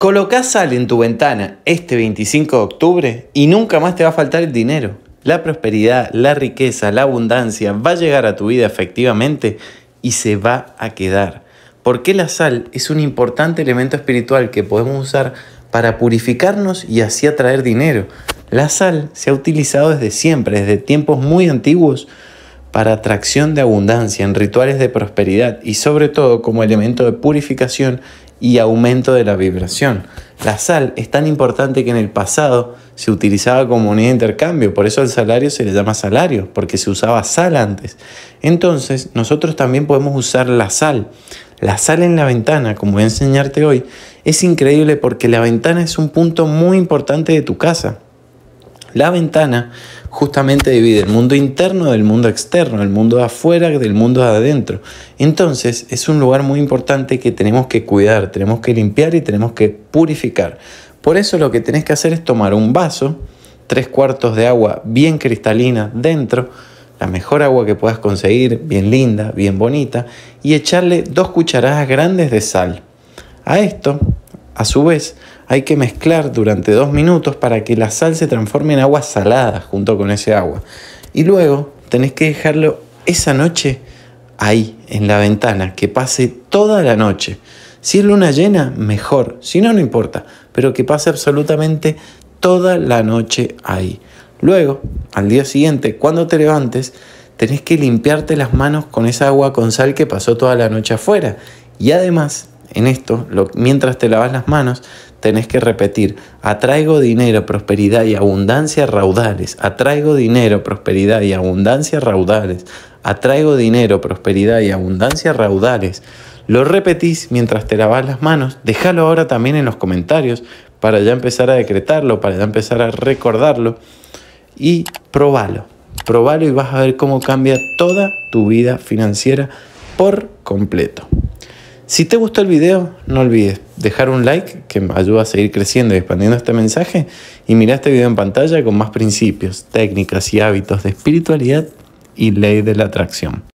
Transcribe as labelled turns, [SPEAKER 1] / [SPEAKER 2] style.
[SPEAKER 1] Coloca sal en tu ventana este 25 de octubre y nunca más te va a faltar el dinero. La prosperidad, la riqueza, la abundancia va a llegar a tu vida efectivamente y se va a quedar. Porque la sal es un importante elemento espiritual que podemos usar para purificarnos y así atraer dinero. La sal se ha utilizado desde siempre, desde tiempos muy antiguos, para atracción de abundancia en rituales de prosperidad y sobre todo como elemento de purificación y aumento de la vibración. La sal es tan importante que en el pasado se utilizaba como unidad de intercambio, por eso el salario se le llama salario, porque se usaba sal antes. Entonces, nosotros también podemos usar la sal. La sal en la ventana, como voy a enseñarte hoy, es increíble porque la ventana es un punto muy importante de tu casa. La ventana justamente divide el mundo interno del mundo externo, el mundo de afuera del mundo de adentro. Entonces es un lugar muy importante que tenemos que cuidar, tenemos que limpiar y tenemos que purificar. Por eso lo que tenés que hacer es tomar un vaso, tres cuartos de agua bien cristalina dentro, la mejor agua que puedas conseguir, bien linda, bien bonita, y echarle dos cucharadas grandes de sal. A esto, a su vez, hay que mezclar durante dos minutos para que la sal se transforme en agua salada junto con ese agua. Y luego tenés que dejarlo esa noche ahí, en la ventana, que pase toda la noche. Si es luna llena, mejor. Si no, no importa. Pero que pase absolutamente toda la noche ahí. Luego, al día siguiente, cuando te levantes, tenés que limpiarte las manos con esa agua con sal que pasó toda la noche afuera. Y además, en esto, mientras te lavas las manos, tenés que repetir, atraigo dinero, prosperidad y abundancia raudales, atraigo dinero, prosperidad y abundancia raudales, atraigo dinero, prosperidad y abundancia raudales. Lo repetís mientras te lavas las manos, déjalo ahora también en los comentarios para ya empezar a decretarlo, para ya empezar a recordarlo y probalo, probalo y vas a ver cómo cambia toda tu vida financiera por completo. Si te gustó el video, no olvides dejar un like que me ayuda a seguir creciendo y expandiendo este mensaje y mira este video en pantalla con más principios, técnicas y hábitos de espiritualidad y ley de la atracción.